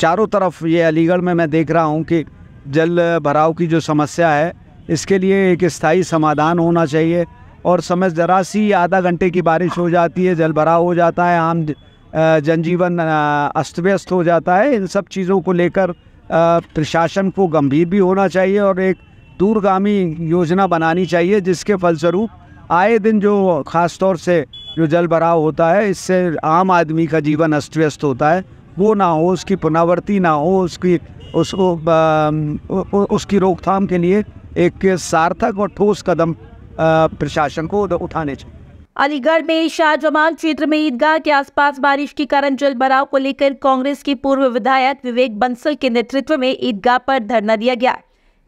चारों तरफ ये अलीगढ़ में मैं देख रहा हूँ कि जल भराव की जो समस्या है इसके लिए एक स्थायी समाधान होना चाहिए और समय ज़रा सी आधा घंटे की बारिश हो जाती है जल भराव हो जाता है आम जनजीवन अस्त व्यस्त हो जाता है इन सब चीज़ों को लेकर प्रशासन को गंभीर भी होना चाहिए और एक दूरगामी योजना बनानी चाहिए जिसके फलस्वरूप आए दिन जो ख़ास तौर से जो जल भराव होता है इससे आम आदमी का जीवन अस्त व्यस्त होता है वो ना हो उसकी पुनरावृत्ति ना हो उसकी उसको उसकी रोकथाम के लिए एक सार्थक और ठोस कदम प्रशासन को उठाने चाहिए अलीगढ़ में शाहजमान क्षेत्र में ईदगाह के आसपास बारिश के कारण जल भराव को लेकर कांग्रेस के पूर्व विधायक विवेक बंसल के नेतृत्व में ईदगाह पर धरना दिया गया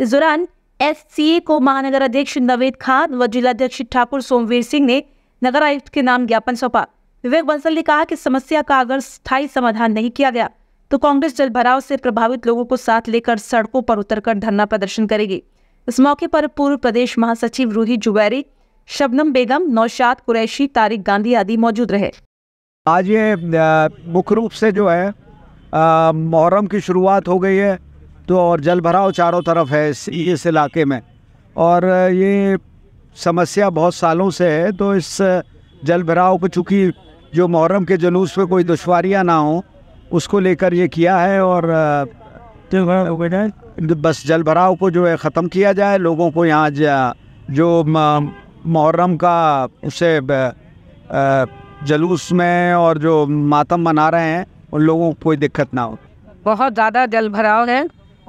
इस दौरान एस सी ए को महानगर अध्यक्ष नवेद खान व जिलाध्यक्ष ठाकुर सोमवीर सिंह ने नगर आयुक्त के नाम ज्ञापन सौंपा विवेक बंसल ने कहा कि समस्या का अगर स्थायी समाधान नहीं किया गया तो कांग्रेस जल भराव से प्रभावित लोगों को साथ लेकर सड़कों पर उतरकर धरना प्रदर्शन करेगी इस मौके पर पूर्व प्रदेश महासचिव रूही जुबैरी शबनम बेगम नौशाद कुरैशी तारिक गांधी आदि मौजूद रहे आज ये मुख्य रूप से जो है मुहर्रम की शुरुआत हो गई है तो और जल भराव चारों तरफ है इस, इस इलाके में और ये समस्या बहुत सालों से है तो इस जल भराव को चूँकि जो मुहर्रम के जुलूस पे कोई दुशारियाँ ना हो उसको लेकर ये किया है और तो बस जल भराव को जो है ख़त्म किया जाए लोगों को यहाँ जो मुहर्रम का उसे जलूस में और जो मातम मना रहे हैं उन लोगों को कोई दिक्कत ना हो बहुत ज़्यादा जल भराव है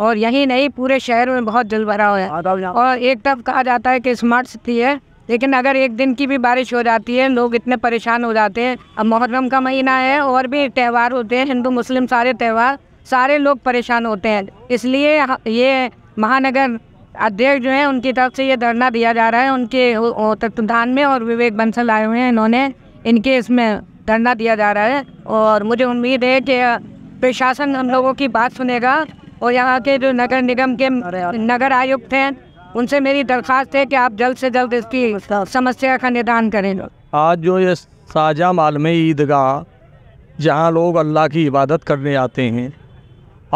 और यही नहीं पूरे शहर में बहुत जल भराव है और एक तरफ कहा जाता है कि स्मार्ट सिटी है लेकिन अगर एक दिन की भी बारिश हो जाती है लोग इतने परेशान हो जाते हैं अब मुहर्रम का महीना है और भी त्यौहार होते हैं हिंदू मुस्लिम सारे त्यौहार सारे लोग परेशान होते हैं इसलिए ये महानगर अध्यक्ष जो हैं उनकी तरफ से ये धरना दिया जा रहा है उनके तत्वधान में और विवेक बंसल आए हुए हैं इन्होंने इनके इसमें धरना दिया जा रहा है और मुझे उम्मीद है कि प्रशासन हम लोगों की बात सुनेगा और यहाँ के जो नगर निगम के नगर आयुक्त हैं उनसे मेरी दरख्वास्त है कि आप जल्द से जल्द इसकी समस्या का निदान करें आज जो ये साजा माल में ईदगाह जहाँ लोग अल्लाह की इबादत करने आते हैं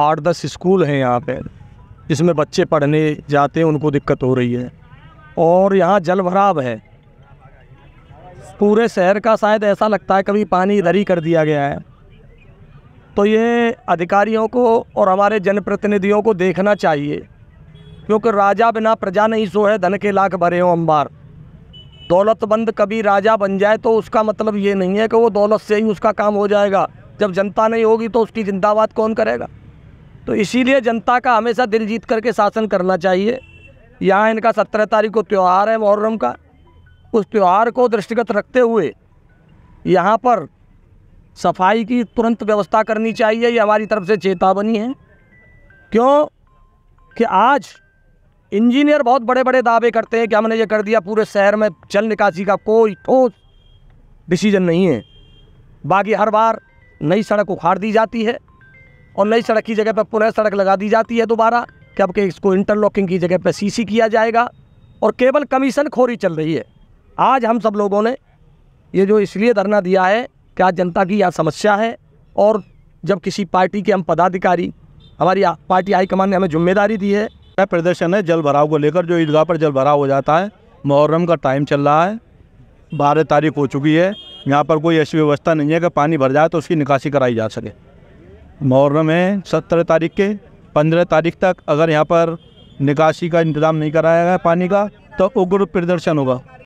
आठ दस स्कूल हैं यहाँ पे जिसमें बच्चे पढ़ने जाते हैं उनको दिक्कत हो रही है और यहाँ जल भराव है पूरे शहर का शायद ऐसा लगता है कभी पानी दरी कर दिया गया है तो ये अधिकारियों को और हमारे जनप्रतिनिधियों को देखना चाहिए क्योंकि राजा बिना प्रजा नहीं सो है धन के लाख भरे हो अंबार दौलतबंद कभी राजा बन जाए तो उसका मतलब ये नहीं है कि वो दौलत से ही उसका काम हो जाएगा जब जनता नहीं होगी तो उसकी जिंदाबाद कौन करेगा तो इसीलिए जनता का हमेशा दिल जीत करके शासन करना चाहिए यहाँ इनका सत्रह तारीख को त्यौहार है मुहर्रम का उस त्यौहार को दृष्टिगत रखते हुए यहाँ पर सफाई की तुरंत व्यवस्था करनी चाहिए ये हमारी तरफ से चेतावनी है क्यों कि आज इंजीनियर बहुत बड़े बड़े दावे करते हैं कि हमने ये कर दिया पूरे शहर में जल निकासी का कोई ठोस डिसीजन नहीं है बाकी हर बार नई सड़क उखाड़ दी जाती है और नई सड़क की जगह पर पुनः सड़क लगा दी जाती है दोबारा कि अब इसको इंटरलॉकिंग की जगह पर सीसी किया जाएगा और केवल कमीशन खोरी चल रही है आज हम सब लोगों ने ये जो इसलिए धरना दिया है कि आज जनता की यह समस्या है और जब किसी पार्टी के हम पदाधिकारी हमारी पार्टी हाईकमान ने हमें जिम्मेदारी दी है है प्रदर्शन है जल भराव को लेकर जो ईदगाह पर जल भराव हो जाता है मुहर्रम का टाइम चल रहा है बारह तारीख हो चुकी है यहाँ पर कोई ऐसी व्यवस्था नहीं है कि पानी भर जाए तो उसकी निकासी कराई जा सके मुहर्रम है सत्रह तारीख के पंद्रह तारीख तक अगर यहाँ पर निकासी का इंतज़ाम नहीं कराया गया पानी का तो उग्र प्रदर्शन होगा